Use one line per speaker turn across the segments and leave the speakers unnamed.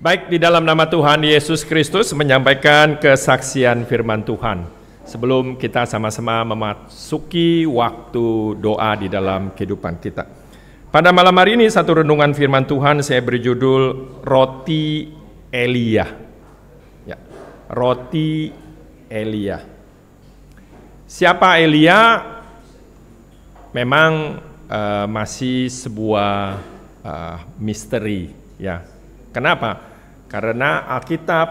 Baik di dalam nama Tuhan Yesus Kristus menyampaikan kesaksian firman Tuhan. Sebelum kita sama-sama memasuki waktu doa di dalam kehidupan kita. Pada malam hari ini satu renungan firman Tuhan saya berjudul Roti Elia. Ya, Roti Elia. Siapa Elia? Memang uh, masih sebuah uh, misteri ya. Kenapa? Karena Alkitab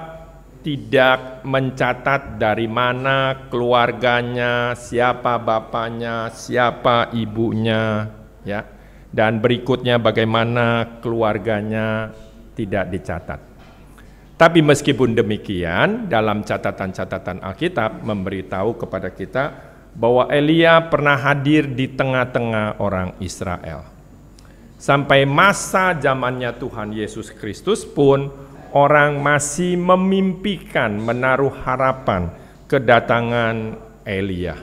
tidak mencatat dari mana keluarganya, siapa bapaknya, siapa ibunya, ya. Dan berikutnya bagaimana keluarganya tidak dicatat. Tapi meskipun demikian, dalam catatan-catatan Alkitab memberitahu kepada kita bahwa Elia pernah hadir di tengah-tengah orang Israel. Sampai masa zamannya Tuhan Yesus Kristus pun orang masih memimpikan menaruh harapan kedatangan Elia.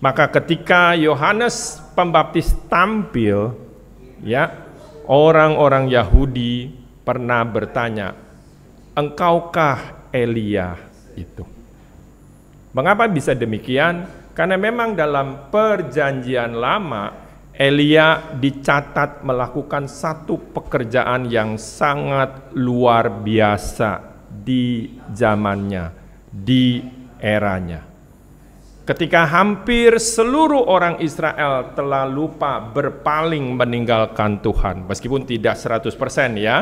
Maka ketika Yohanes Pembaptis tampil, ya, orang-orang Yahudi pernah bertanya, "Engkaukah Elia itu?" Mengapa bisa demikian? Karena memang dalam perjanjian lama Elia dicatat melakukan satu pekerjaan yang sangat luar biasa di zamannya, di eranya. Ketika hampir seluruh orang Israel telah lupa berpaling meninggalkan Tuhan, meskipun tidak 100% ya,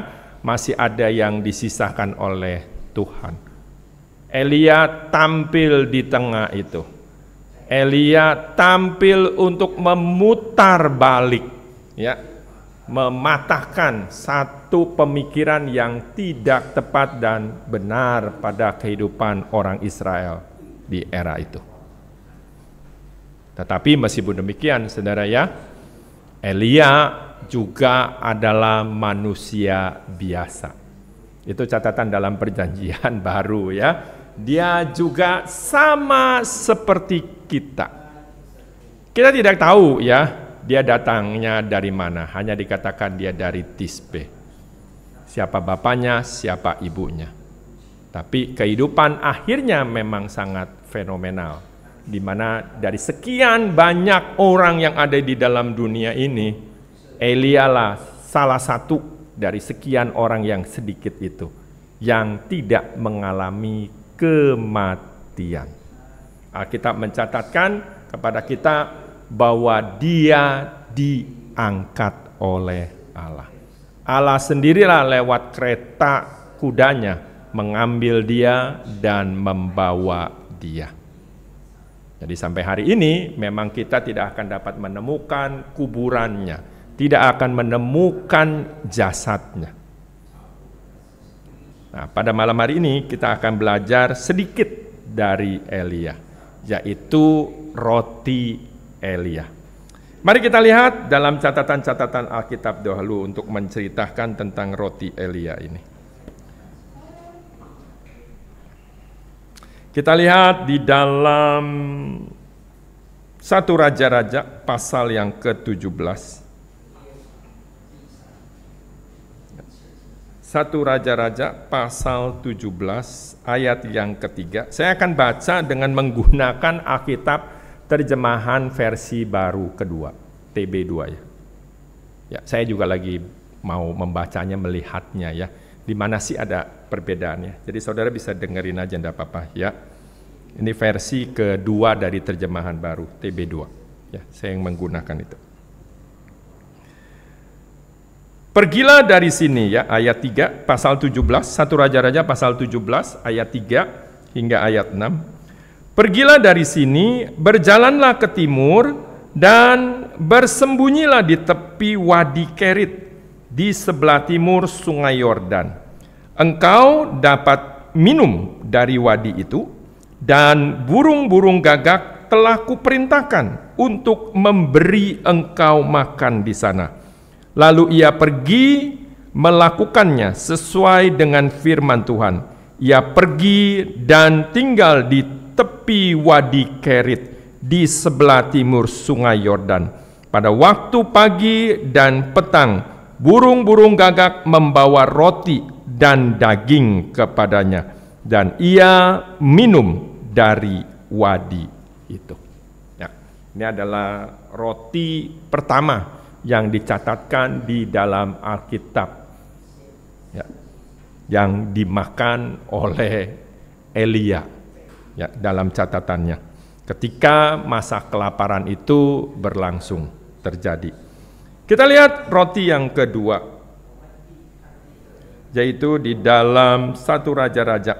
masih ada yang disisakan oleh Tuhan. Elia tampil di tengah itu Elia tampil untuk memutar balik ya mematahkan satu pemikiran yang tidak tepat dan benar pada kehidupan orang Israel di era itu. Tetapi meskipun demikian saudara ya, Elia juga adalah manusia biasa. Itu catatan dalam perjanjian baru ya dia juga sama seperti kita. Kita tidak tahu ya, dia datangnya dari mana. Hanya dikatakan dia dari Tisbe. Siapa bapaknya, siapa ibunya. Tapi kehidupan akhirnya memang sangat fenomenal. Di mana dari sekian banyak orang yang ada di dalam dunia ini, Elia lah salah satu dari sekian orang yang sedikit itu yang tidak mengalami kematian. Alkitab mencatatkan kepada kita bahwa dia diangkat oleh Allah. Allah sendirilah lewat kereta kudanya mengambil dia dan membawa dia. Jadi sampai hari ini memang kita tidak akan dapat menemukan kuburannya, tidak akan menemukan jasadnya. Nah, pada malam hari ini kita akan belajar sedikit dari Elia, yaitu roti Elia. Mari kita lihat dalam catatan-catatan Alkitab dahulu untuk menceritakan tentang roti Elia ini. Kita lihat di dalam satu raja-raja pasal yang ke-17. 1 Raja-Raja pasal 17 ayat yang ketiga. Saya akan baca dengan menggunakan Alkitab terjemahan versi baru kedua, TB2 ya. Ya, saya juga lagi mau membacanya, melihatnya ya. Di mana sih ada perbedaannya? Jadi saudara bisa dengerin aja enggak apa-apa ya. Ini versi kedua dari terjemahan baru TB2. Ya, saya yang menggunakan itu. Pergilah dari sini ya ayat 3 pasal 17 satu raja-raja pasal 17 ayat 3 hingga ayat 6 Pergilah dari sini berjalanlah ke timur dan bersembunyilah di tepi wadi Kerit di sebelah timur sungai Yordan Engkau dapat minum dari wadi itu dan burung-burung gagak telah kuperintahkan untuk memberi engkau makan di sana.' Lalu ia pergi melakukannya sesuai dengan firman Tuhan. Ia pergi dan tinggal di tepi Wadi Kerit di sebelah timur Sungai Yordan. Pada waktu pagi dan petang, burung-burung gagak membawa roti dan daging kepadanya, dan ia minum dari wadi itu. Ya, ini adalah roti pertama yang dicatatkan di dalam Alkitab ya, yang dimakan oleh Elia ya, dalam catatannya ketika masa kelaparan itu berlangsung terjadi. Kita lihat roti yang kedua yaitu di dalam satu raja-raja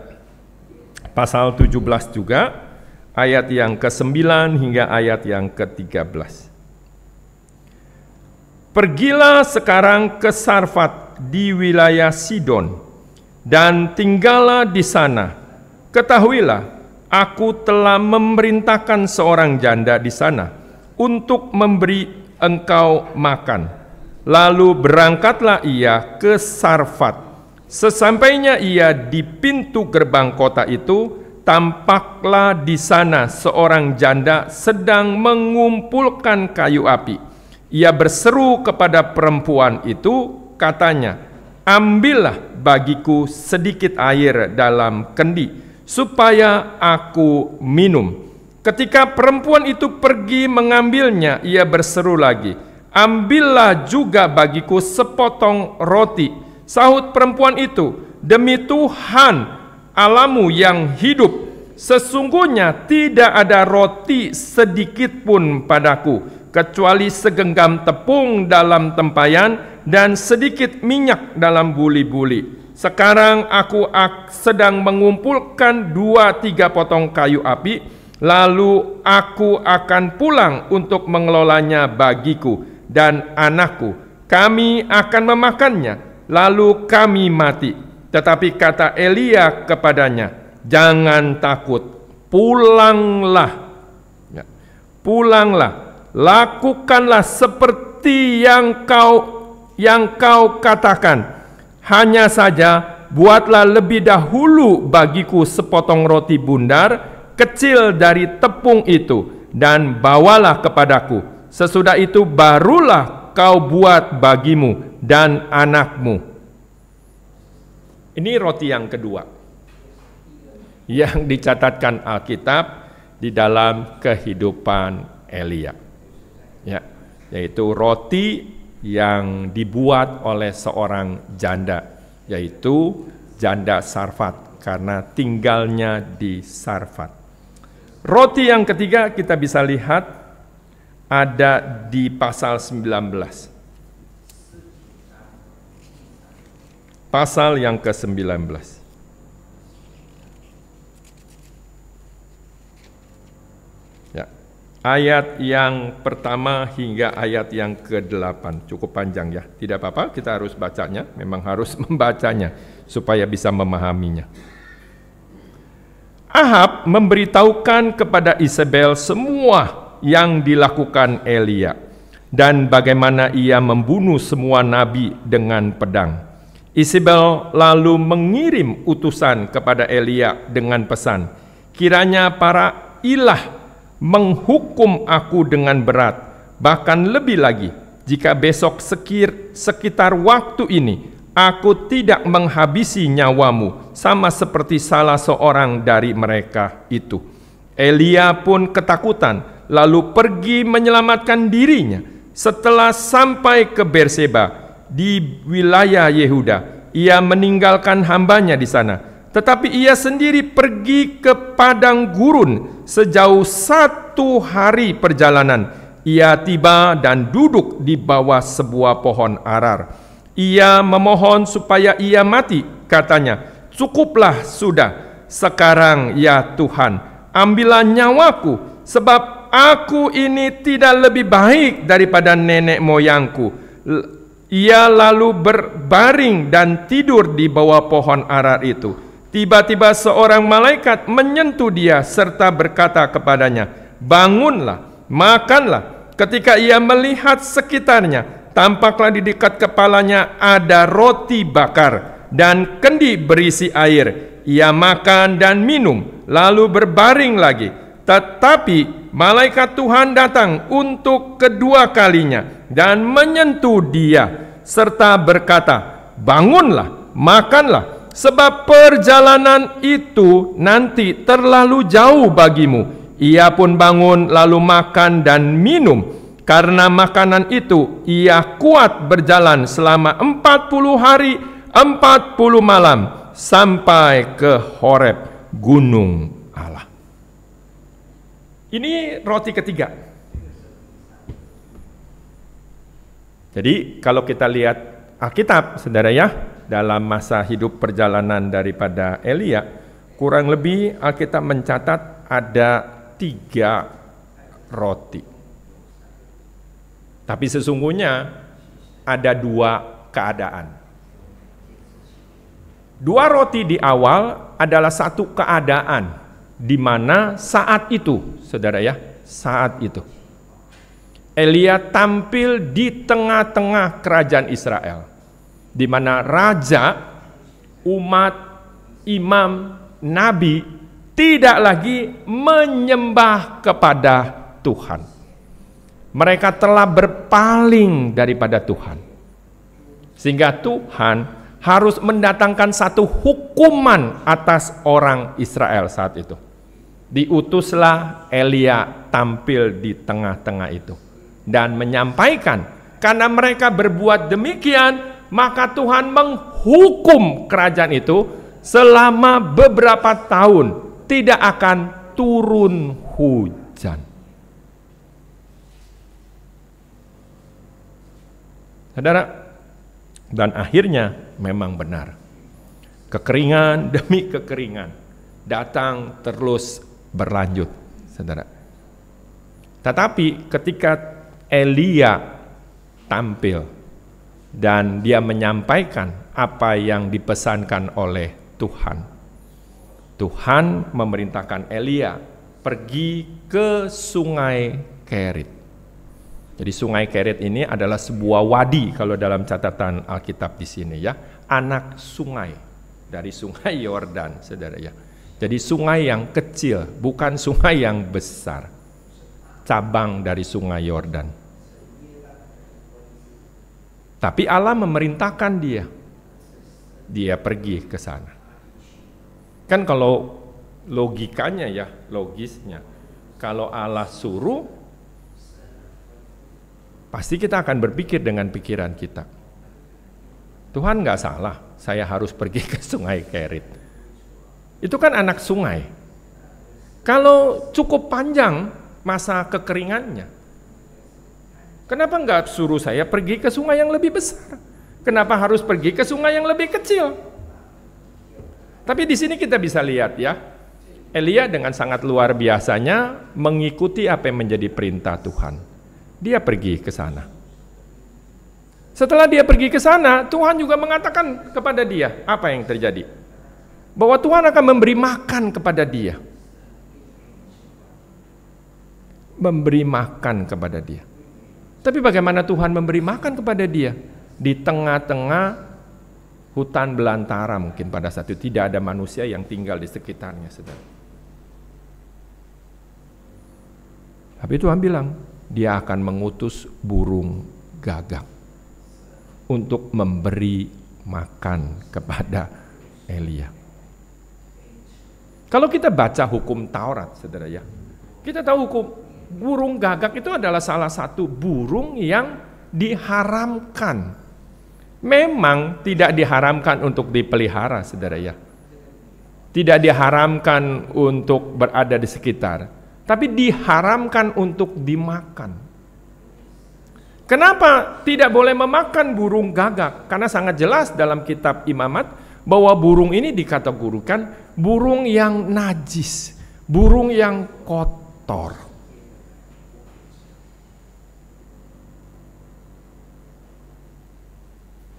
pasal 17 juga, ayat yang ke-9 hingga ayat yang ke-13. Pergilah sekarang ke Sarfat di wilayah Sidon, dan tinggallah di sana. Ketahuilah, aku telah memerintahkan seorang janda di sana untuk memberi engkau makan. Lalu berangkatlah ia ke Sarfat. Sesampainya ia di pintu gerbang kota itu, tampaklah di sana seorang janda sedang mengumpulkan kayu api ia berseru kepada perempuan itu, katanya, "Ambillah bagiku sedikit air dalam kendi, supaya aku minum." Ketika perempuan itu pergi mengambilnya, ia berseru lagi, "Ambillah juga bagiku sepotong roti." Sahut perempuan itu, "Demi Tuhan, Alamu yang hidup, sesungguhnya tidak ada roti sedikit pun padaku." kecuali segenggam tepung dalam tempayan dan sedikit minyak dalam buli-buli. Sekarang aku sedang mengumpulkan dua tiga potong kayu api, lalu aku akan pulang untuk mengelolanya bagiku dan anakku. Kami akan memakannya, lalu kami mati. Tetapi kata Elia kepadanya, jangan takut, pulanglah. Ya, pulanglah lakukanlah seperti yang kau yang kau katakan. Hanya saja buatlah lebih dahulu bagiku sepotong roti bundar kecil dari tepung itu dan bawalah kepadaku. Sesudah itu barulah kau buat bagimu dan anakmu. Ini roti yang kedua yang dicatatkan Alkitab di dalam kehidupan Elia ya yaitu roti yang dibuat oleh seorang janda yaitu janda Sarfat karena tinggalnya di Sarfat. Roti yang ketiga kita bisa lihat ada di pasal 19. Pasal yang ke-19. ayat yang pertama hingga ayat yang ke-8. Cukup panjang ya. Tidak apa-apa, kita harus bacanya, memang harus membacanya supaya bisa memahaminya. Ahab memberitahukan kepada Isabel semua yang dilakukan Elia dan bagaimana ia membunuh semua nabi dengan pedang. Isabel lalu mengirim utusan kepada Elia dengan pesan, kiranya para ilah menghukum aku dengan berat, bahkan lebih lagi jika besok sekir, sekitar waktu ini aku tidak menghabisi nyawamu sama seperti salah seorang dari mereka itu. Elia pun ketakutan lalu pergi menyelamatkan dirinya. Setelah sampai ke Berseba di wilayah Yehuda, ia meninggalkan hambanya di sana tetapi ia sendiri pergi ke padang gurun sejauh satu hari perjalanan. Ia tiba dan duduk di bawah sebuah pohon arar. Ia memohon supaya ia mati, katanya, "Cukuplah sudah. Sekarang ya Tuhan, ambillah nyawaku, sebab aku ini tidak lebih baik daripada nenek moyangku." Ia lalu berbaring dan tidur di bawah pohon arar itu. Tiba-tiba seorang malaikat menyentuh dia serta berkata kepadanya, "Bangunlah, makanlah." Ketika ia melihat sekitarnya, tampaklah di dekat kepalanya ada roti bakar dan kendi berisi air. Ia makan dan minum, lalu berbaring lagi. Tetapi malaikat Tuhan datang untuk kedua kalinya dan menyentuh dia serta berkata, "Bangunlah, makanlah." sebab perjalanan itu nanti terlalu jauh bagimu. Ia pun bangun lalu makan dan minum. Karena makanan itu ia kuat berjalan selama empat puluh hari empat puluh malam sampai ke Horeb gunung Allah. Ini roti ketiga. Jadi kalau kita lihat Alkitab, saudara ya, dalam masa hidup perjalanan daripada Elia, kurang lebih Alkitab mencatat ada tiga roti. Tapi sesungguhnya ada dua keadaan. Dua roti di awal adalah satu keadaan di mana saat itu, saudara ya, saat itu. Elia tampil di tengah-tengah kerajaan Israel di mana raja, umat, imam, nabi tidak lagi menyembah kepada Tuhan. Mereka telah berpaling daripada Tuhan. Sehingga Tuhan harus mendatangkan satu hukuman atas orang Israel saat itu. Diutuslah Elia tampil di tengah-tengah itu dan menyampaikan karena mereka berbuat demikian maka Tuhan menghukum kerajaan itu selama beberapa tahun tidak akan turun hujan. Saudara, dan akhirnya memang benar. Kekeringan demi kekeringan datang terus berlanjut, saudara. Tetapi ketika Elia tampil, dan dia menyampaikan apa yang dipesankan oleh Tuhan. Tuhan memerintahkan Elia pergi ke sungai Kerit. Jadi sungai Kerit ini adalah sebuah wadi kalau dalam catatan Alkitab di sini ya, anak sungai dari sungai Yordan, Saudara ya. Jadi sungai yang kecil, bukan sungai yang besar. Cabang dari sungai Yordan. Tapi Allah memerintahkan dia. Dia pergi ke sana. Kan kalau logikanya ya, logisnya. Kalau Allah suruh, pasti kita akan berpikir dengan pikiran kita. Tuhan nggak salah, saya harus pergi ke sungai Kerit. Itu kan anak sungai. Kalau cukup panjang masa kekeringannya, Kenapa nggak suruh saya pergi ke sungai yang lebih besar? Kenapa harus pergi ke sungai yang lebih kecil? Tapi di sini kita bisa lihat ya, Elia dengan sangat luar biasanya mengikuti apa yang menjadi perintah Tuhan. Dia pergi ke sana. Setelah dia pergi ke sana, Tuhan juga mengatakan kepada dia apa yang terjadi. Bahwa Tuhan akan memberi makan kepada dia. Memberi makan kepada dia. Tapi bagaimana Tuhan memberi makan kepada dia? Di tengah-tengah hutan belantara mungkin pada saat itu. Tidak ada manusia yang tinggal di sekitarnya. sedang. Tapi Tuhan bilang, dia akan mengutus burung gagak untuk memberi makan kepada Elia. Kalau kita baca hukum Taurat, saudara ya, kita tahu hukum burung gagak itu adalah salah satu burung yang diharamkan. Memang tidak diharamkan untuk dipelihara, saudara ya. Tidak diharamkan untuk berada di sekitar, tapi diharamkan untuk dimakan. Kenapa tidak boleh memakan burung gagak? Karena sangat jelas dalam kitab Imamat bahwa burung ini dikategorikan burung yang najis, burung yang kotor.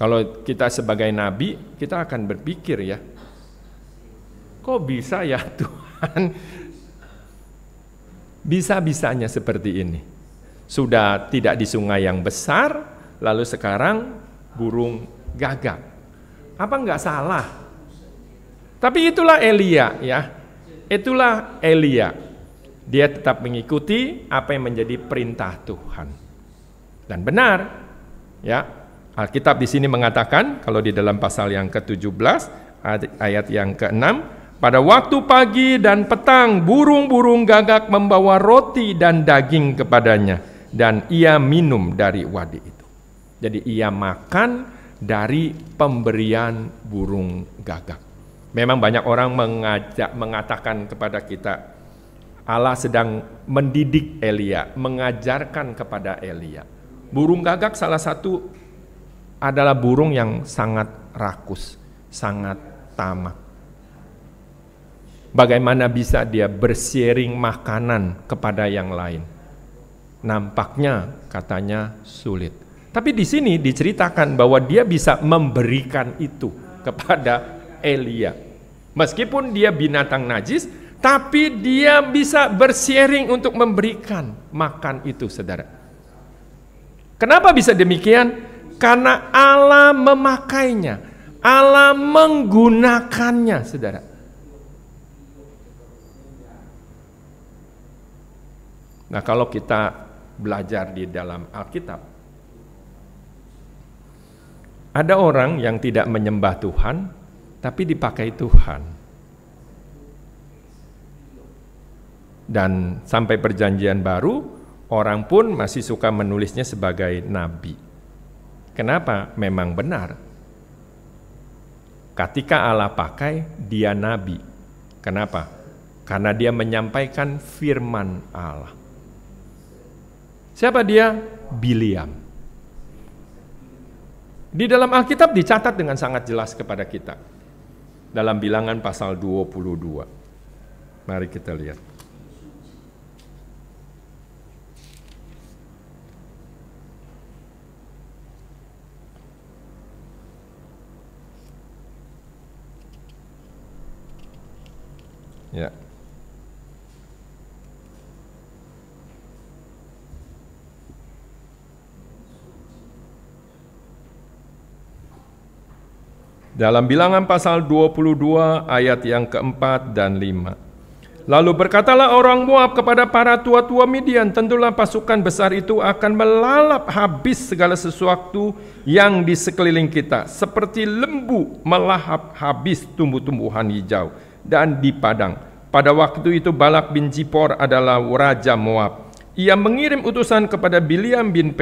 Kalau kita sebagai nabi, kita akan berpikir ya, kok bisa ya Tuhan bisa-bisanya seperti ini. Sudah tidak di sungai yang besar, lalu sekarang burung gagak. Apa nggak salah? Tapi itulah Elia ya. Itulah Elia. Dia tetap mengikuti apa yang menjadi perintah Tuhan. Dan benar, ya Alkitab di sini mengatakan, kalau di dalam pasal yang ke-17, ayat yang ke-6, pada waktu pagi dan petang burung-burung gagak membawa roti dan daging kepadanya dan ia minum dari wadi itu. Jadi ia makan dari pemberian burung gagak. Memang banyak orang mengajak mengatakan kepada kita Allah sedang mendidik Elia, mengajarkan kepada Elia. Burung gagak salah satu adalah burung yang sangat rakus, sangat tamak. Bagaimana bisa dia bersiring makanan kepada yang lain? Nampaknya katanya sulit. Tapi di sini diceritakan bahwa dia bisa memberikan itu kepada Elia. Meskipun dia binatang najis, tapi dia bisa bersiring untuk memberikan makan itu, saudara. Kenapa bisa demikian? Karena Allah memakainya, Allah menggunakannya, saudara. Nah, kalau kita belajar di dalam Alkitab, ada orang yang tidak menyembah Tuhan, tapi dipakai Tuhan. dan sampai perjanjian baru orang pun masih suka menulisnya sebagai nabi. Kenapa? Memang benar. Ketika Allah pakai, dia nabi. Kenapa? Karena dia menyampaikan firman Allah. Siapa dia? Biliam. Di dalam Alkitab dicatat dengan sangat jelas kepada kita. Dalam bilangan pasal 22. Mari kita lihat. Ya. Dalam bilangan pasal 22 ayat yang keempat dan lima. Lalu berkatalah orang Moab kepada para tua-tua Midian, tentulah pasukan besar itu akan melalap habis segala sesuatu yang di sekeliling kita, seperti lembu melahap habis tumbuh-tumbuhan hijau dan di padang. Pada waktu itu Balak bin Zippor adalah raja Moab. Ia mengirim utusan kepada Biliam bin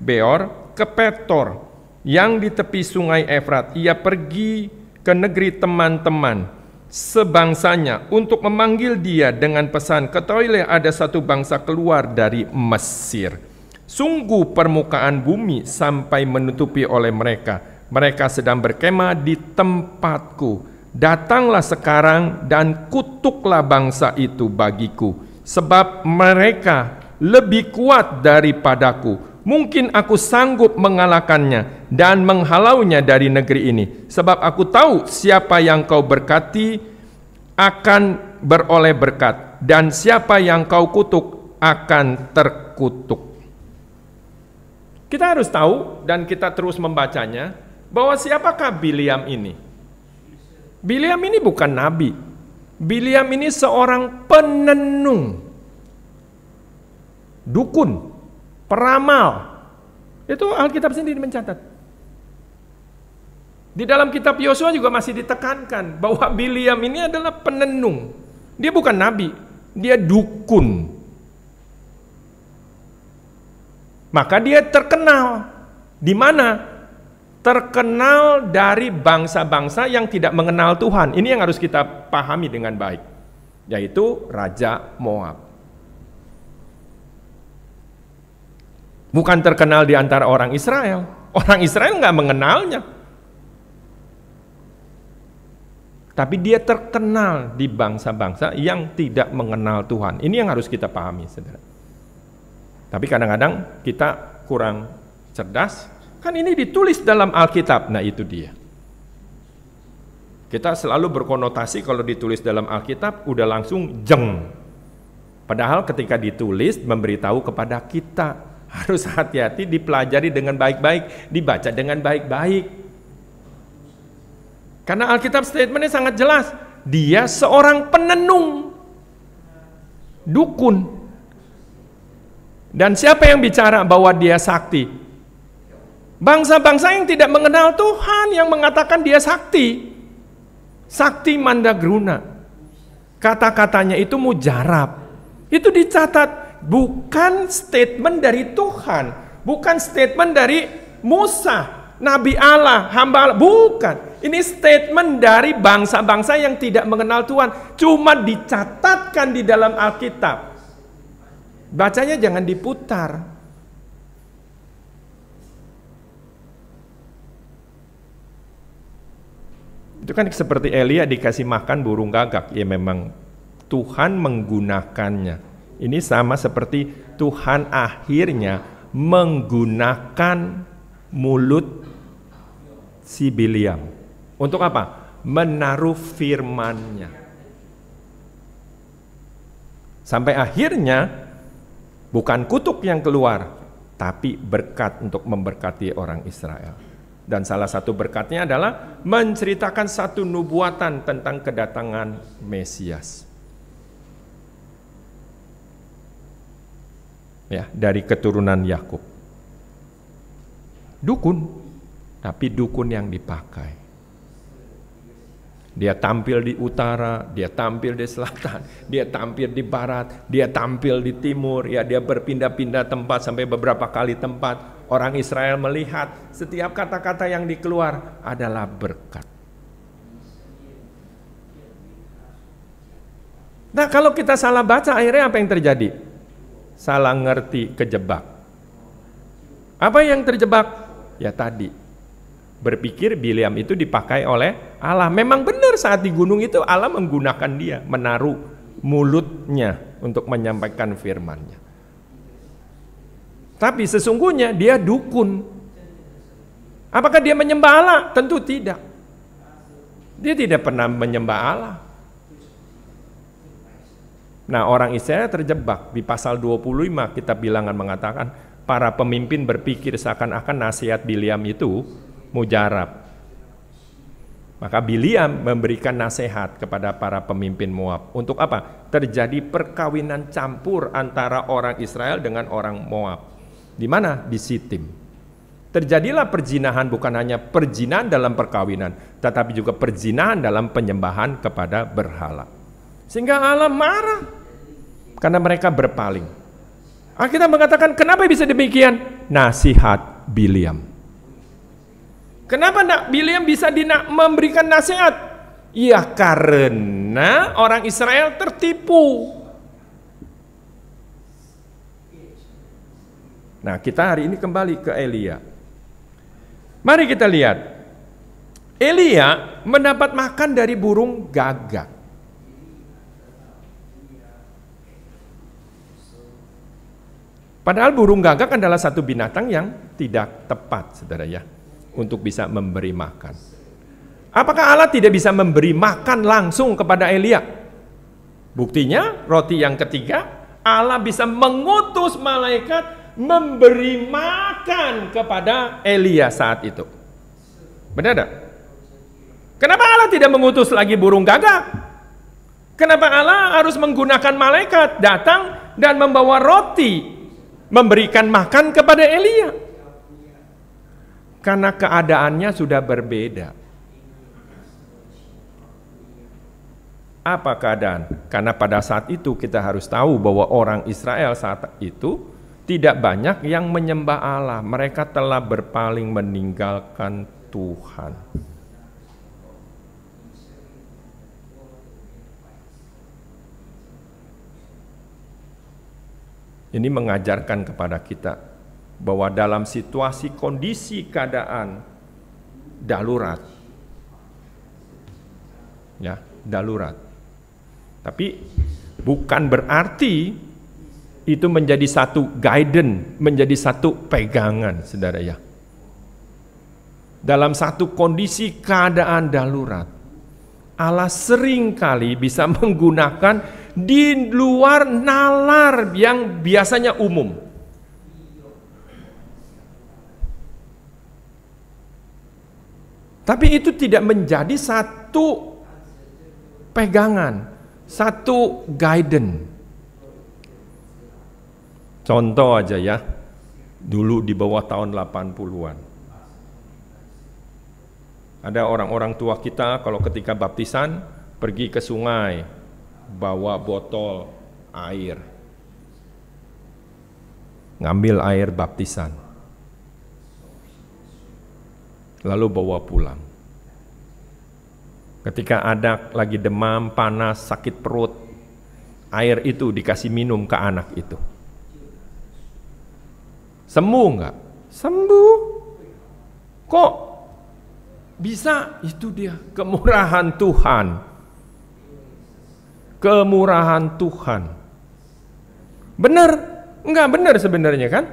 Beor ke Petor yang di tepi sungai Efrat. Ia pergi ke negeri teman-teman sebangsanya untuk memanggil dia dengan pesan ke ketahuilah ada satu bangsa keluar dari Mesir. Sungguh permukaan bumi sampai menutupi oleh mereka. Mereka sedang berkemah di tempatku Datanglah sekarang dan kutuklah bangsa itu bagiku, sebab mereka lebih kuat daripadaku. Mungkin aku sanggup mengalahkannya dan menghalaunya dari negeri ini, sebab aku tahu siapa yang kau berkati akan beroleh berkat, dan siapa yang kau kutuk akan terkutuk. Kita harus tahu, dan kita terus membacanya, bahwa siapakah Biliam ini? Biliam ini bukan nabi. Biliam ini seorang penenung. Dukun, peramal. Itu Alkitab sendiri mencatat. Di dalam kitab Yosua juga masih ditekankan bahwa Biliam ini adalah penenung. Dia bukan nabi, dia dukun. Maka dia terkenal di mana? terkenal dari bangsa-bangsa yang tidak mengenal Tuhan. Ini yang harus kita pahami dengan baik, yaitu Raja Moab. Bukan terkenal di antara orang Israel. Orang Israel nggak mengenalnya. Tapi dia terkenal di bangsa-bangsa yang tidak mengenal Tuhan. Ini yang harus kita pahami, saudara. Tapi kadang-kadang kita kurang cerdas, Kan ini ditulis dalam Alkitab. Nah, itu dia. Kita selalu berkonotasi kalau ditulis dalam Alkitab udah langsung jeng. Padahal ketika ditulis memberitahu kepada kita harus hati-hati dipelajari dengan baik-baik, dibaca dengan baik-baik. Karena Alkitab statementnya sangat jelas, dia seorang penenung, dukun. Dan siapa yang bicara bahwa dia sakti? Bangsa-bangsa yang tidak mengenal Tuhan yang mengatakan dia sakti. Sakti mandagruna. Kata-katanya itu mujarab. Itu dicatat bukan statement dari Tuhan, bukan statement dari Musa, nabi Allah, hamba Allah, bukan. Ini statement dari bangsa-bangsa yang tidak mengenal Tuhan, cuma dicatatkan di dalam Alkitab. Bacanya jangan diputar, Itu kan seperti Elia dikasih makan burung gagak, ya memang Tuhan menggunakannya. Ini sama seperti Tuhan akhirnya menggunakan mulut si Biliam. Untuk apa? Menaruh firmannya. Sampai akhirnya bukan kutuk yang keluar, tapi berkat untuk memberkati orang Israel. Dan salah satu berkatnya adalah menceritakan satu nubuatan tentang kedatangan Mesias. Ya, dari keturunan Yakub. Dukun, tapi dukun yang dipakai. Dia tampil di utara, dia tampil di selatan, dia tampil di barat, dia tampil di timur, ya dia berpindah-pindah tempat sampai beberapa kali tempat. Orang Israel melihat setiap kata-kata yang dikeluar adalah berkat. Nah kalau kita salah baca akhirnya apa yang terjadi? Salah ngerti kejebak. Apa yang terjebak? Ya tadi berpikir Biliam itu dipakai oleh Allah. Memang benar saat di gunung itu Allah menggunakan dia, menaruh mulutnya untuk menyampaikan firman-Nya. Tapi sesungguhnya dia dukun. Apakah dia menyembah Allah? Tentu tidak. Dia tidak pernah menyembah Allah. Nah orang Israel terjebak di pasal 25 kita bilangan mengatakan para pemimpin berpikir seakan-akan nasihat Biliam itu Mujarab. Maka Biliam memberikan nasihat kepada para pemimpin Moab. Untuk apa? Terjadi perkawinan campur antara orang Israel dengan orang Moab. Di mana? Di Sitim. Terjadilah perzinahan bukan hanya perzinahan dalam perkawinan, tetapi juga perzinahan dalam penyembahan kepada berhala. Sehingga Allah marah karena mereka berpaling. Alkitab mengatakan, kenapa bisa demikian? Nasihat Biliam. Kenapa nak William bisa dina? memberikan nasihat? Ya karena orang Israel tertipu. Nah kita hari ini kembali ke Elia. Mari kita lihat. Elia mendapat makan dari burung gagak. Padahal burung gagak adalah satu binatang yang tidak tepat, saudara ya untuk bisa memberi makan. Apakah Allah tidak bisa memberi makan langsung kepada Elia? Buktinya roti yang ketiga Allah bisa mengutus malaikat memberi makan kepada Elia saat itu. Benar tidak? Kenapa Allah tidak mengutus lagi burung gagak? Kenapa Allah harus menggunakan malaikat datang dan membawa roti memberikan makan kepada Elia? Karena keadaannya sudah berbeda. Apa keadaan? Karena pada saat itu kita harus tahu bahwa orang Israel saat itu tidak banyak yang menyembah Allah. Mereka telah berpaling meninggalkan Tuhan. Ini mengajarkan kepada kita bahwa dalam situasi kondisi keadaan darurat ya, darurat. Tapi bukan berarti itu menjadi satu guidance, menjadi satu pegangan, Saudara ya. Dalam satu kondisi keadaan darurat, Allah seringkali bisa menggunakan di luar nalar yang biasanya umum. Tapi itu tidak menjadi satu pegangan, satu guidance. Contoh aja ya, dulu di bawah tahun 80-an. Ada orang-orang tua kita kalau ketika baptisan pergi ke sungai, bawa botol air. Ngambil air baptisan lalu bawa pulang. Ketika anak lagi demam, panas, sakit perut, air itu dikasih minum ke anak itu. Sembuh nggak? Sembuh. Kok bisa? Itu dia kemurahan Tuhan. Kemurahan Tuhan. Benar? Enggak benar sebenarnya kan?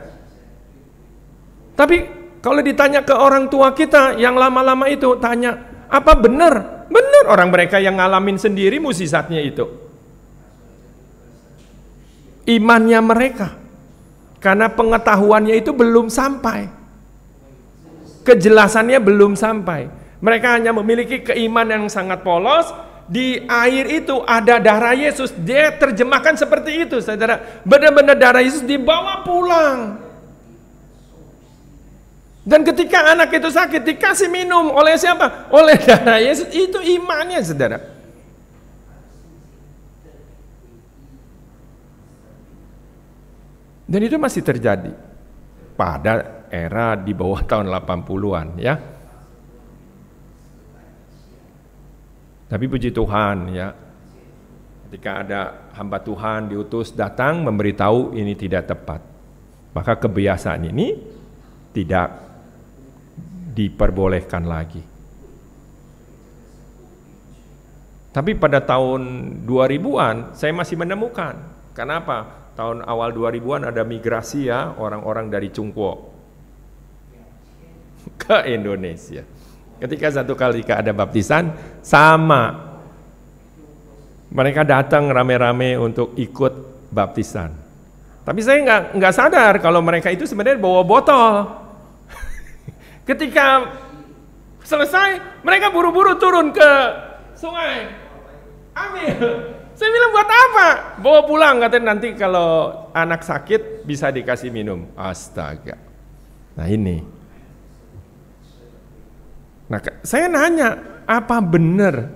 Tapi kalau ditanya ke orang tua kita yang lama-lama itu, tanya, apa benar? Benar orang mereka yang ngalamin sendiri musisatnya itu. Imannya mereka. Karena pengetahuannya itu belum sampai. Kejelasannya belum sampai. Mereka hanya memiliki keimanan yang sangat polos, di air itu ada darah Yesus. Dia terjemahkan seperti itu, saudara. Benar-benar darah Yesus dibawa pulang. Dan ketika anak itu sakit dikasih minum oleh siapa? Oleh darah Yesus. Itu imannya, Saudara. Dan itu masih terjadi pada era di bawah tahun 80-an ya. Tapi puji Tuhan ya, ketika ada hamba Tuhan diutus datang memberitahu ini tidak tepat. Maka kebiasaan ini tidak diperbolehkan lagi. Tapi pada tahun 2000-an saya masih menemukan. Kenapa? Tahun awal 2000-an ada migrasi ya orang-orang dari Cungkwo ke Indonesia. Ketika satu kali ada baptisan, sama. Mereka datang rame-rame untuk ikut baptisan. Tapi saya nggak nggak sadar kalau mereka itu sebenarnya bawa botol. Ketika selesai, mereka buru-buru turun ke sungai. Amin. Saya bilang buat apa? Bawa pulang katanya nanti kalau anak sakit bisa dikasih minum. Astaga. Nah ini. Nah saya nanya apa benar?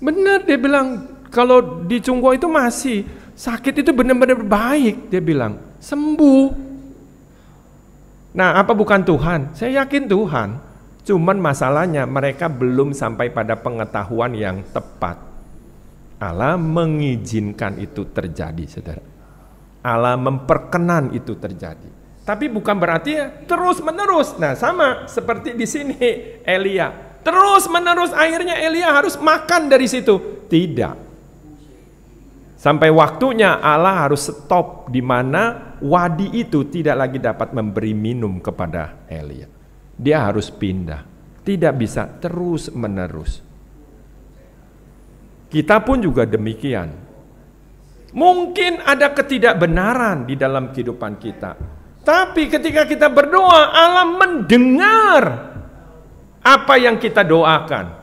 Benar dia bilang kalau di Cungko itu masih sakit itu benar-benar baik dia bilang sembuh Nah, apa bukan Tuhan? Saya yakin Tuhan. Cuman masalahnya mereka belum sampai pada pengetahuan yang tepat. Allah mengizinkan itu terjadi, saudara. Allah memperkenan itu terjadi. Tapi bukan berarti ya, terus menerus. Nah, sama seperti di sini Elia. Terus menerus akhirnya Elia harus makan dari situ. Tidak. Sampai waktunya Allah harus stop di mana wadi itu tidak lagi dapat memberi minum kepada Elia. Dia harus pindah. Tidak bisa terus menerus. Kita pun juga demikian. Mungkin ada ketidakbenaran di dalam kehidupan kita. Tapi ketika kita berdoa, Allah mendengar apa yang kita doakan.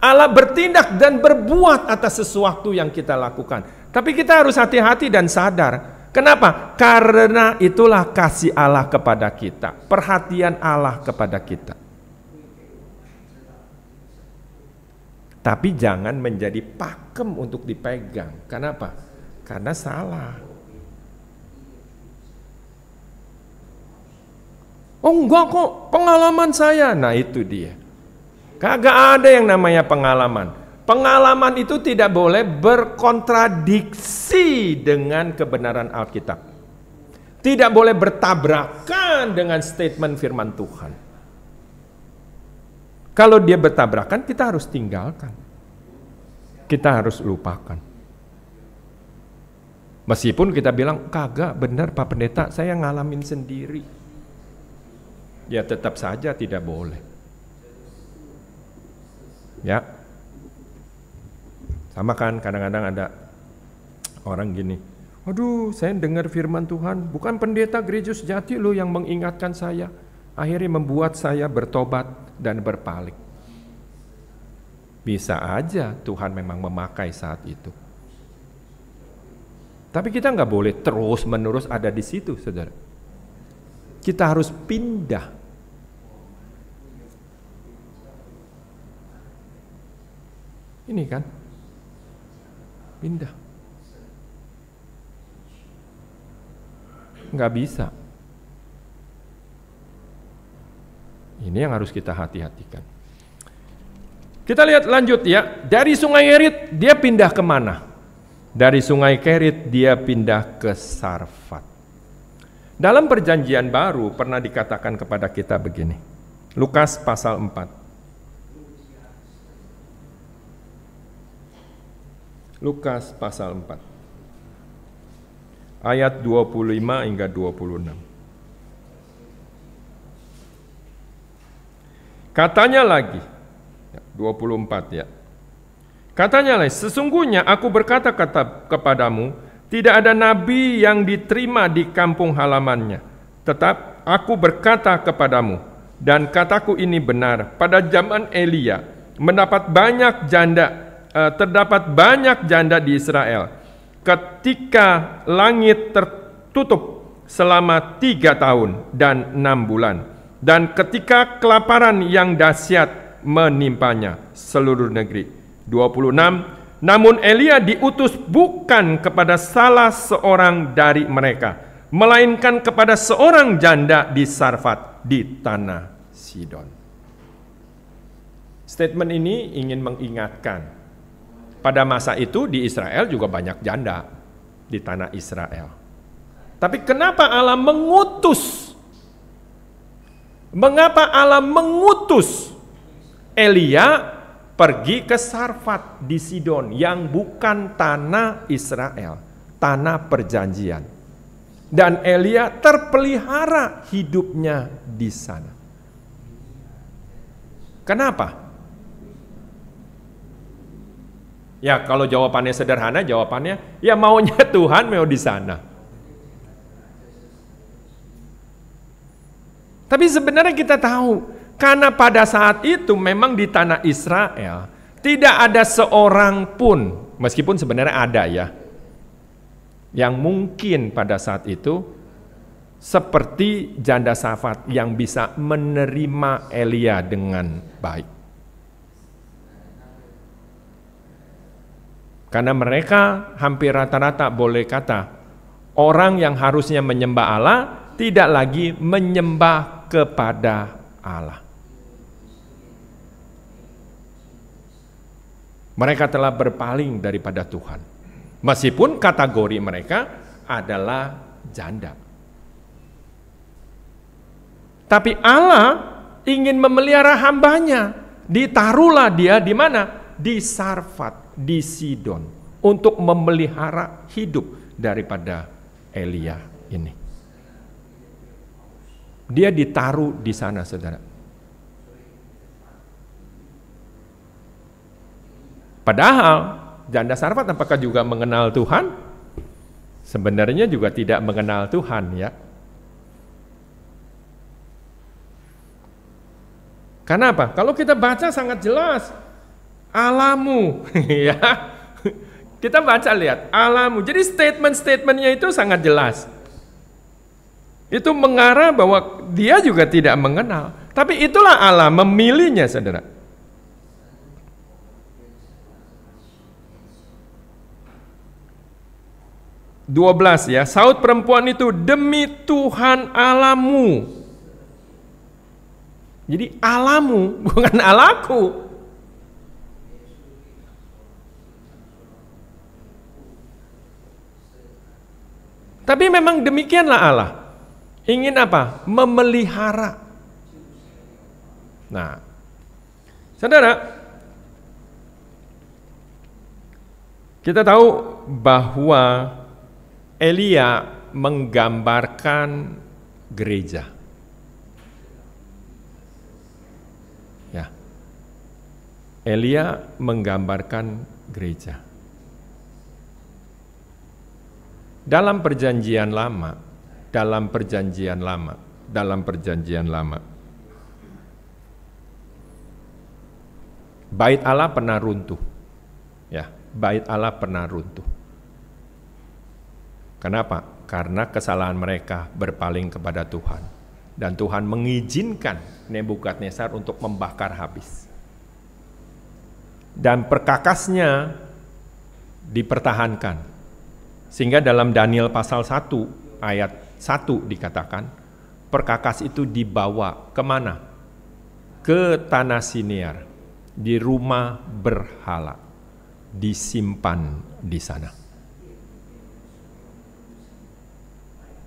Allah bertindak dan berbuat atas sesuatu yang kita lakukan. Tapi kita harus hati-hati dan sadar. Kenapa? Karena itulah kasih Allah kepada kita, perhatian Allah kepada kita. Tapi jangan menjadi pakem untuk dipegang. Kenapa? Karena salah. Oh enggak kok, pengalaman saya. Nah itu dia. Kagak ada yang namanya pengalaman. Pengalaman itu tidak boleh berkontradiksi dengan kebenaran Alkitab. Tidak boleh bertabrakan dengan statement firman Tuhan. Kalau dia bertabrakan, kita harus tinggalkan. Kita harus lupakan. Meskipun kita bilang, kagak benar Pak Pendeta, saya ngalamin sendiri. Ya tetap saja tidak boleh. Ya, sama kan kadang-kadang ada orang gini, aduh saya dengar firman Tuhan, bukan pendeta gereja sejati lo yang mengingatkan saya. Akhirnya membuat saya bertobat dan berpaling. Bisa aja Tuhan memang memakai saat itu. Tapi kita nggak boleh terus menerus ada di situ, saudara. Kita harus pindah. Ini kan, pindah. Nggak bisa. Ini yang harus kita hati-hatikan. Kita lihat lanjut ya. Dari sungai Kerit dia pindah kemana? Dari sungai Kerit dia pindah ke Sarfat. Dalam perjanjian baru pernah dikatakan kepada kita begini. Lukas pasal 4. Lukas pasal 4 ayat 25 hingga 26. Katanya lagi 24 ya, ya. Katanya lagi, sesungguhnya aku berkata kata kepadamu, tidak ada nabi yang diterima di kampung halamannya. Tetap aku berkata kepadamu, dan kataku ini benar, pada zaman Elia mendapat banyak janda uh, terdapat banyak janda di Israel. Ketika langit tertutup selama tiga tahun dan enam bulan, dan ketika kelaparan yang dahsyat menimpanya seluruh negeri. 26. Namun Elia diutus bukan kepada salah seorang dari mereka, melainkan kepada seorang janda di Sarfat di tanah Sidon. Statement ini ingin mengingatkan pada masa itu di Israel juga banyak janda di tanah Israel. Tapi kenapa Allah mengutus? Mengapa Allah mengutus Elia pergi ke Sarfat di Sidon yang bukan tanah Israel, tanah perjanjian. Dan Elia terpelihara hidupnya di sana. Kenapa? Ya kalau jawabannya sederhana, jawabannya ya maunya Tuhan mau di sana. Tapi sebenarnya kita tahu karena pada saat itu memang di tanah Israel tidak ada seorang pun meskipun sebenarnya ada ya yang mungkin pada saat itu seperti janda Safat yang bisa menerima Elia dengan baik. Karena mereka hampir rata-rata boleh kata orang yang harusnya menyembah Allah tidak lagi menyembah kepada Allah. Mereka telah berpaling daripada Tuhan. Meskipun kategori mereka adalah janda. Tapi Allah ingin memelihara hambanya. Ditaruhlah dia di mana? Di sarfat di Sidon untuk memelihara hidup daripada Elia ini. Dia ditaruh di sana, saudara. Padahal janda Sarfat apakah juga mengenal Tuhan? Sebenarnya juga tidak mengenal Tuhan ya. Karena apa? Kalau kita baca sangat jelas Alamu, ya. Kita baca lihat, alamu. Jadi statement-statementnya itu sangat jelas. Itu mengarah bahwa dia juga tidak mengenal. Tapi itulah Allah memilihnya, saudara. Dua belas ya, saud perempuan itu demi Tuhan alamu. Jadi alamu bukan alaku. Tapi memang demikianlah Allah. Ingin apa? Memelihara. Nah, saudara, kita tahu bahwa Elia menggambarkan gereja. Ya. Elia menggambarkan gereja. Dalam perjanjian lama, dalam perjanjian lama, dalam perjanjian lama. Bait Allah pernah runtuh. Ya, bait Allah pernah runtuh. Kenapa? Karena kesalahan mereka berpaling kepada Tuhan. Dan Tuhan mengizinkan Nebukadnezar untuk membakar habis. Dan perkakasnya dipertahankan sehingga dalam Daniel pasal 1 ayat 1 dikatakan, perkakas itu dibawa kemana? Ke tanah Siniar, di rumah berhala, disimpan di sana.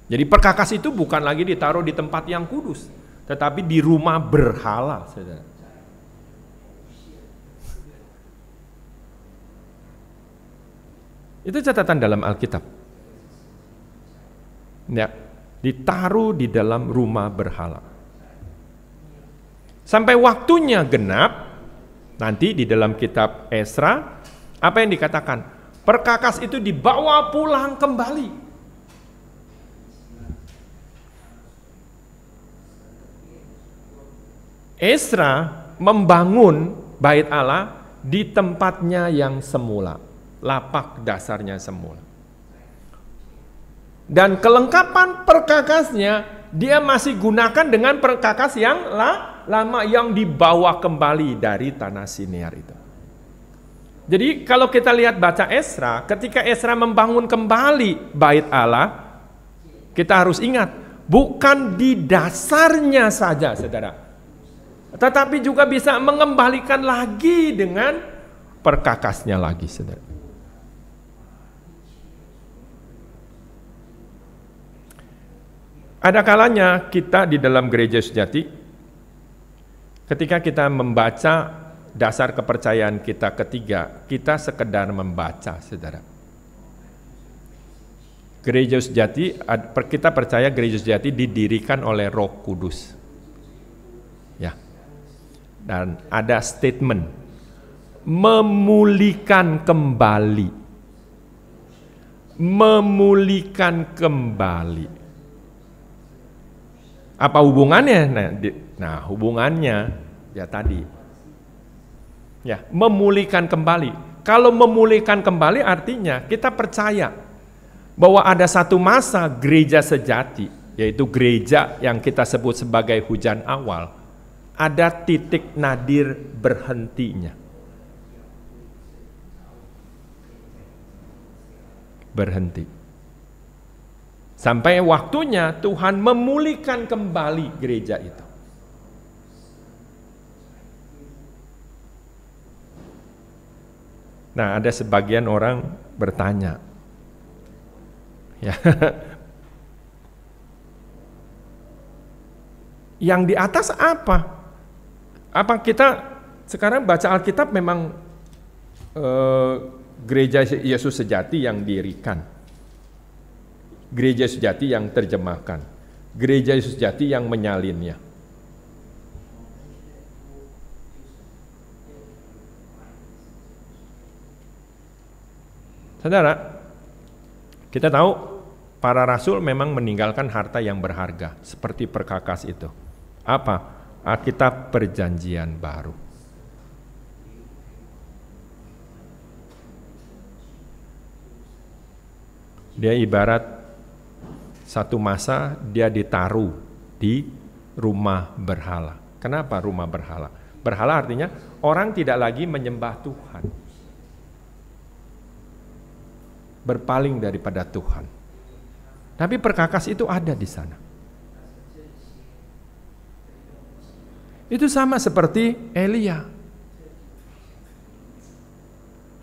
Jadi perkakas itu bukan lagi ditaruh di tempat yang kudus, tetapi di rumah berhala. Saudara. Itu catatan dalam Alkitab. Ya, ditaruh di dalam rumah berhala. Sampai waktunya genap, nanti di dalam kitab Esra, apa yang dikatakan? Perkakas itu dibawa pulang kembali. Esra membangun bait Allah di tempatnya yang semula lapak dasarnya semula. Dan kelengkapan perkakasnya dia masih gunakan dengan perkakas yang lama yang dibawa kembali dari tanah Siniar itu. Jadi kalau kita lihat baca Esra, ketika Esra membangun kembali bait Allah, kita harus ingat bukan di dasarnya saja, saudara, tetapi juga bisa mengembalikan lagi dengan perkakasnya lagi, saudara. Ada kalanya kita di dalam gereja sejati, ketika kita membaca dasar kepercayaan kita ketiga, kita sekedar membaca, saudara. Gereja sejati, kita percaya gereja sejati didirikan oleh roh kudus. Ya. Dan ada statement, memulihkan kembali. Memulihkan kembali apa hubungannya? Nah, di, nah hubungannya ya tadi. Ya, memulihkan kembali. Kalau memulihkan kembali artinya kita percaya bahwa ada satu masa gereja sejati, yaitu gereja yang kita sebut sebagai hujan awal, ada titik nadir berhentinya. Berhenti. Sampai waktunya Tuhan memulihkan kembali gereja itu. Nah, ada sebagian orang bertanya. Ya. Yang di atas apa? Apa kita sekarang baca Alkitab memang eh, gereja Yesus sejati yang dirikan? gereja sejati yang terjemahkan, gereja sejati yang menyalinnya. Saudara, kita tahu para rasul memang meninggalkan harta yang berharga seperti perkakas itu. Apa? Alkitab perjanjian baru. Dia ibarat satu masa dia ditaruh di rumah berhala. Kenapa rumah berhala? Berhala artinya orang tidak lagi menyembah Tuhan. Berpaling daripada Tuhan. Tapi perkakas itu ada di sana. Itu sama seperti Elia.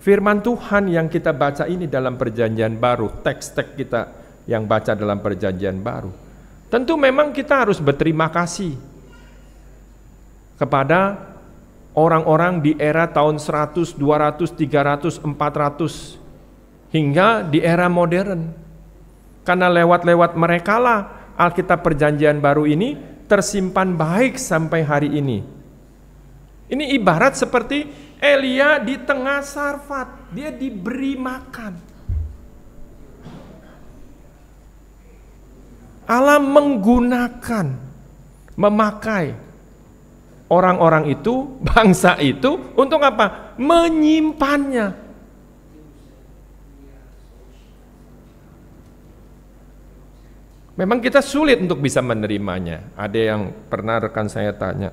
Firman Tuhan yang kita baca ini dalam perjanjian baru, teks-teks kita yang baca dalam perjanjian baru. Tentu memang kita harus berterima kasih kepada orang-orang di era tahun 100, 200, 300, 400 hingga di era modern. Karena lewat-lewat merekalah Alkitab Perjanjian Baru ini tersimpan baik sampai hari ini. Ini ibarat seperti Elia di tengah Sarfat, dia diberi makan. Allah menggunakan, memakai orang-orang itu, bangsa itu, untuk apa? Menyimpannya. Memang kita sulit untuk bisa menerimanya. Ada yang pernah rekan saya tanya,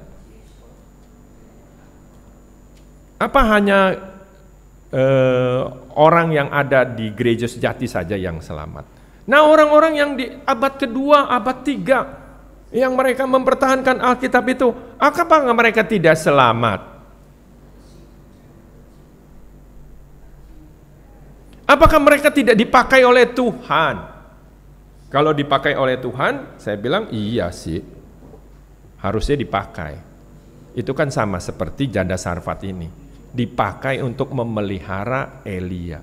apa hanya eh, orang yang ada di gereja sejati saja yang selamat? Nah orang-orang yang di abad kedua, abad tiga yang mereka mempertahankan Alkitab itu, apakah mereka tidak selamat? Apakah mereka tidak dipakai oleh Tuhan? Kalau dipakai oleh Tuhan, saya bilang iya sih. Harusnya dipakai. Itu kan sama seperti janda sarfat ini. Dipakai untuk memelihara Elia.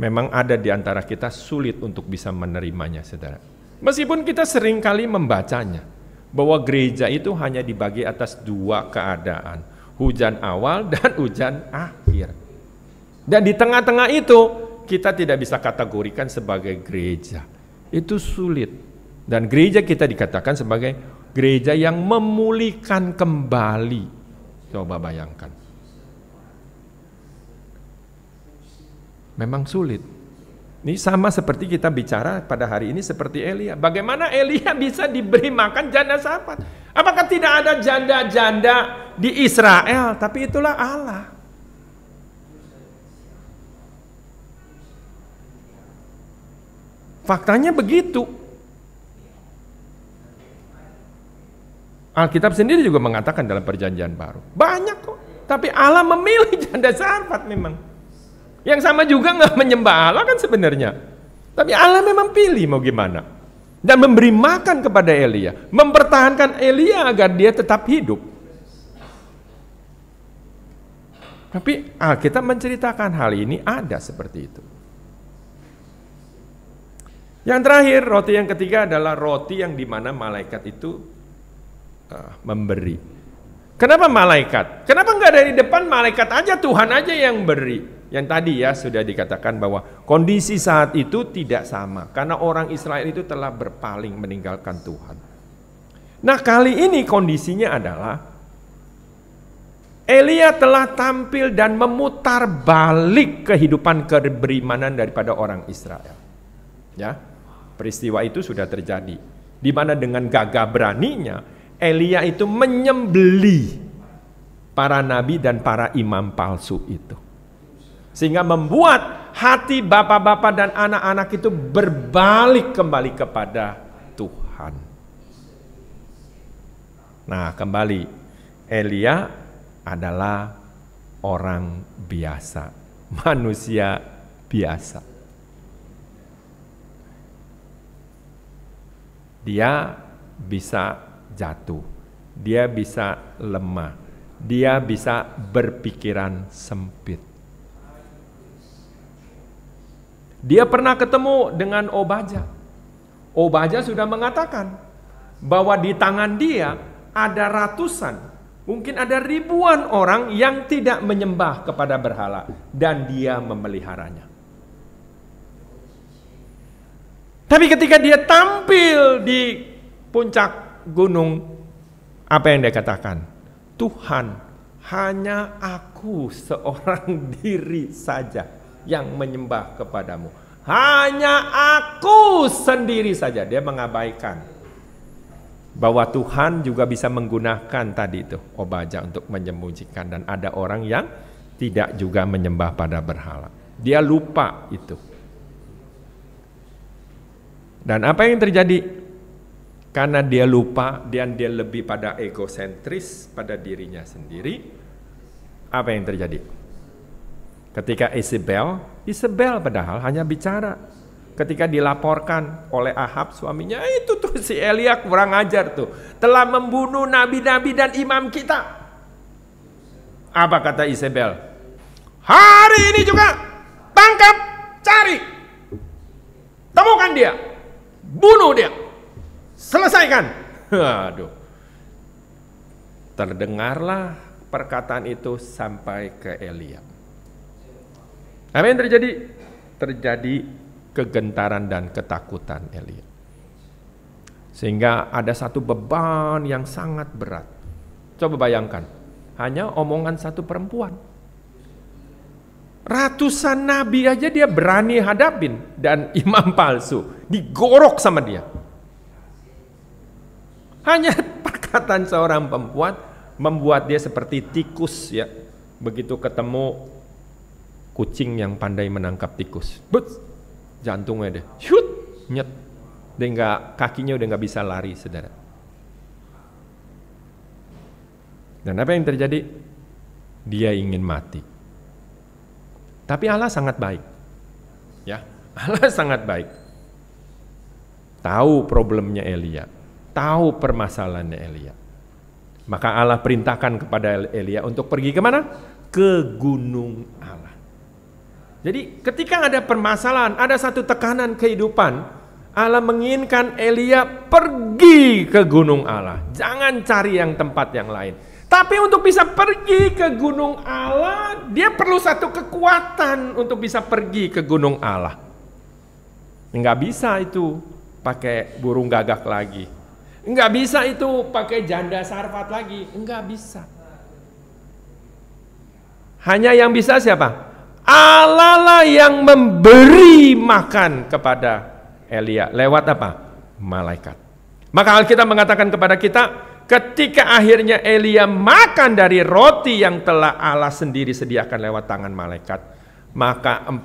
memang ada di antara kita sulit untuk bisa menerimanya, saudara. Meskipun kita sering kali membacanya, bahwa gereja itu hanya dibagi atas dua keadaan, hujan awal dan hujan akhir. Dan di tengah-tengah itu, kita tidak bisa kategorikan sebagai gereja. Itu sulit. Dan gereja kita dikatakan sebagai gereja yang memulihkan kembali. Coba bayangkan. memang sulit. Ini sama seperti kita bicara pada hari ini seperti Elia. Bagaimana Elia bisa diberi makan janda sahabat? Apakah tidak ada janda-janda di Israel? Tapi itulah Allah. Faktanya begitu. Alkitab sendiri juga mengatakan dalam perjanjian baru. Banyak kok. Tapi Allah memilih janda sahabat memang. Yang sama juga nggak menyembah Allah kan sebenarnya. Tapi Allah memang pilih mau gimana. Dan memberi makan kepada Elia. Mempertahankan Elia agar dia tetap hidup. Tapi ah, kita menceritakan hal ini ada seperti itu. Yang terakhir, roti yang ketiga adalah roti yang dimana malaikat itu uh, memberi. Kenapa malaikat? Kenapa enggak dari depan malaikat aja Tuhan aja yang beri? Yang tadi ya sudah dikatakan bahwa kondisi saat itu tidak sama karena orang Israel itu telah berpaling meninggalkan Tuhan. Nah, kali ini kondisinya adalah Elia telah tampil dan memutar balik kehidupan keberimanan daripada orang Israel. Ya. Peristiwa itu sudah terjadi di mana dengan gagah beraninya Elia itu menyembeli para nabi dan para imam palsu itu. Sehingga membuat hati bapak-bapak dan anak-anak itu berbalik kembali kepada Tuhan. Nah, kembali Elia adalah orang biasa, manusia biasa. Dia bisa jatuh, dia bisa lemah, dia bisa berpikiran sempit. Dia pernah ketemu dengan Obaja. Obaja sudah mengatakan bahwa di tangan dia ada ratusan, mungkin ada ribuan orang yang tidak menyembah kepada berhala dan dia memeliharanya. Tapi ketika dia tampil di puncak gunung, apa yang dia katakan? Tuhan, hanya aku seorang diri saja yang menyembah kepadamu. Hanya aku sendiri saja. Dia mengabaikan bahwa Tuhan juga bisa menggunakan tadi itu obaja untuk menyembunyikan dan ada orang yang tidak juga menyembah pada berhala. Dia lupa itu. Dan apa yang terjadi? Karena dia lupa dan dia lebih pada egosentris pada dirinya sendiri, apa yang terjadi? Ketika Isabel, Isabel padahal hanya bicara. Ketika dilaporkan oleh Ahab suaminya, itu tuh si Elia kurang ajar tuh. Telah membunuh nabi-nabi dan imam kita. Apa kata Isabel? Hari ini juga tangkap, cari. Temukan dia. Bunuh dia. Selesaikan. Aduh. Terdengarlah perkataan itu sampai ke Elia. Apa yang terjadi? Terjadi kegentaran dan ketakutan Elia. Sehingga ada satu beban yang sangat berat. Coba bayangkan, hanya omongan satu perempuan. Ratusan nabi aja dia berani hadapin dan imam palsu digorok sama dia. Hanya perkataan seorang perempuan membuat dia seperti tikus ya. Begitu ketemu kucing yang pandai menangkap tikus. But jantungnya deh, shoot, nyet. Dia nggak kakinya udah nggak bisa lari, saudara. Dan apa yang terjadi? Dia ingin mati. Tapi Allah sangat baik. Ya, Allah sangat baik. Tahu problemnya Elia, tahu permasalahannya Elia. Maka Allah perintahkan kepada Elia untuk pergi kemana? Ke gunung Allah. Jadi ketika ada permasalahan, ada satu tekanan kehidupan, Allah menginginkan Elia pergi ke gunung Allah. Jangan cari yang tempat yang lain. Tapi untuk bisa pergi ke gunung Allah, dia perlu satu kekuatan untuk bisa pergi ke gunung Allah. Enggak bisa itu pakai burung gagak lagi. Enggak bisa itu pakai janda sarfat lagi. Enggak bisa. Hanya yang bisa siapa? Allah lah yang memberi makan kepada Elia lewat apa? Malaikat. Maka Alkitab mengatakan kepada kita, ketika akhirnya Elia makan dari roti yang telah Allah sendiri sediakan lewat tangan malaikat, maka 40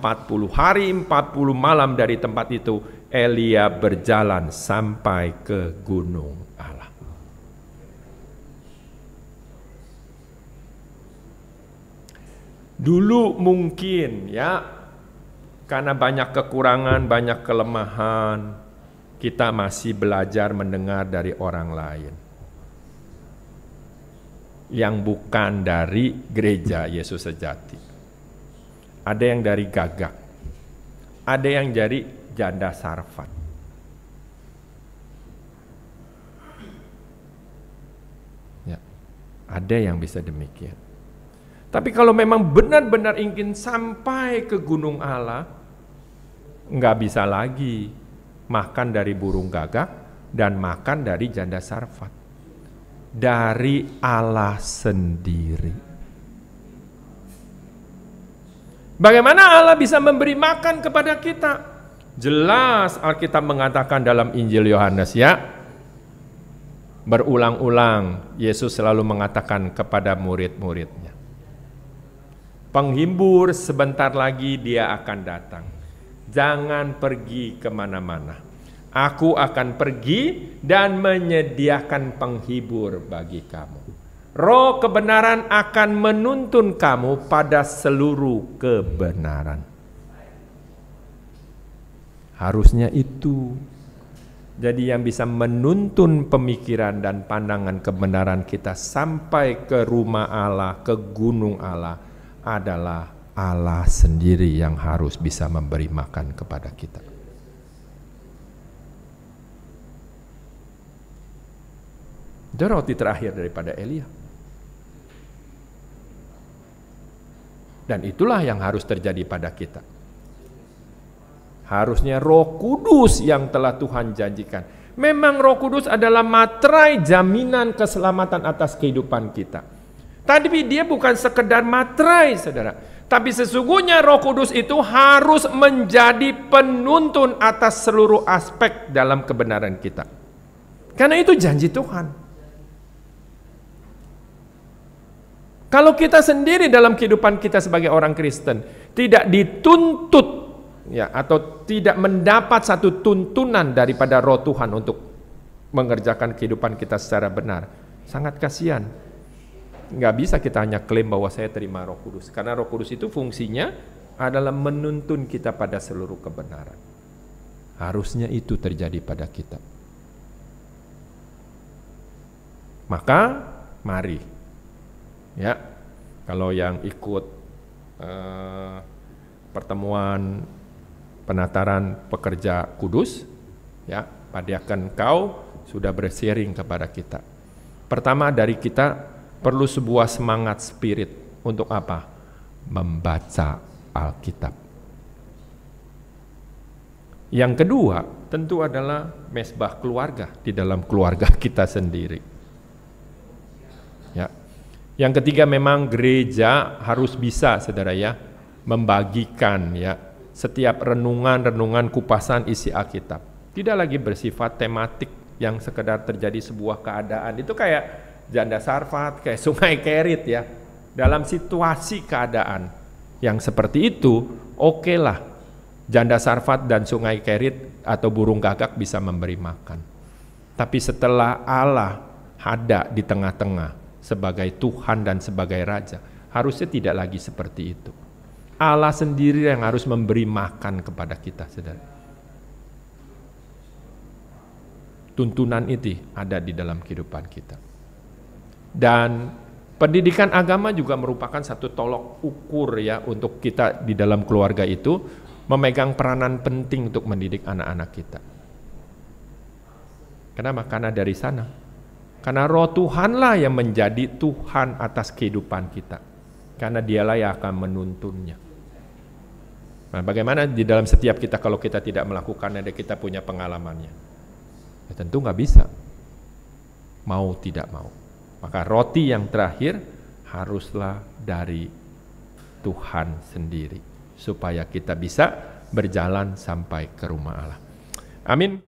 hari 40 malam dari tempat itu Elia berjalan sampai ke gunung Dulu mungkin ya karena banyak kekurangan, banyak kelemahan, kita masih belajar mendengar dari orang lain yang bukan dari gereja Yesus sejati. Ada yang dari gagak, ada yang dari janda sarfat. Ya. ada yang bisa demikian. Tapi kalau memang benar-benar ingin sampai ke gunung Allah, nggak bisa lagi makan dari burung gagak dan makan dari janda sarfat. Dari Allah sendiri. Bagaimana Allah bisa memberi makan kepada kita? Jelas Alkitab mengatakan dalam Injil Yohanes ya. Berulang-ulang Yesus selalu mengatakan kepada murid-muridnya. Penghibur sebentar lagi dia akan datang. Jangan pergi kemana-mana. Aku akan pergi dan menyediakan penghibur bagi kamu. Roh kebenaran akan menuntun kamu pada seluruh kebenaran. Harusnya itu jadi yang bisa menuntun pemikiran dan pandangan kebenaran kita sampai ke rumah Allah, ke gunung Allah, adalah Allah sendiri yang harus bisa memberi makan kepada kita. Itu roti terakhir daripada Elia. Dan itulah yang harus terjadi pada kita. Harusnya roh kudus yang telah Tuhan janjikan. Memang roh kudus adalah materai jaminan keselamatan atas kehidupan kita. Tapi dia bukan sekedar materai, saudara. Tapi sesungguhnya roh kudus itu harus menjadi penuntun atas seluruh aspek dalam kebenaran kita. Karena itu janji Tuhan. Kalau kita sendiri dalam kehidupan kita sebagai orang Kristen tidak dituntut ya atau tidak mendapat satu tuntunan daripada roh Tuhan untuk mengerjakan kehidupan kita secara benar, sangat kasihan nggak bisa kita hanya klaim bahwa saya terima Roh Kudus karena Roh Kudus itu fungsinya adalah menuntun kita pada seluruh kebenaran. Harusnya itu terjadi pada kita. Maka mari ya kalau yang ikut eh, pertemuan penataran pekerja kudus ya padakan kau sudah bersharing kepada kita. Pertama dari kita perlu sebuah semangat spirit untuk apa? Membaca Alkitab. Yang kedua, tentu adalah mesbah keluarga di dalam keluarga kita sendiri. Ya. Yang ketiga memang gereja harus bisa Saudara ya membagikan ya setiap renungan-renungan kupasan isi Alkitab. Tidak lagi bersifat tematik yang sekedar terjadi sebuah keadaan. Itu kayak janda sarfat, kayak sungai kerit ya. Dalam situasi keadaan yang seperti itu, oke okay lah janda sarfat dan sungai kerit atau burung gagak bisa memberi makan. Tapi setelah Allah ada di tengah-tengah sebagai Tuhan dan sebagai Raja, harusnya tidak lagi seperti itu. Allah sendiri yang harus memberi makan kepada kita, saudara. Tuntunan itu ada di dalam kehidupan kita. Dan pendidikan agama juga merupakan satu tolok ukur ya untuk kita di dalam keluarga itu memegang peranan penting untuk mendidik anak-anak kita. Kenapa? Karena dari sana. Karena roh Tuhanlah yang menjadi Tuhan atas kehidupan kita. Karena dialah yang akan menuntunnya. Nah, bagaimana di dalam setiap kita kalau kita tidak melakukan ada kita punya pengalamannya? Ya, tentu nggak bisa. Mau tidak mau. Maka roti yang terakhir haruslah dari Tuhan sendiri supaya kita bisa berjalan sampai ke rumah Allah. Amin.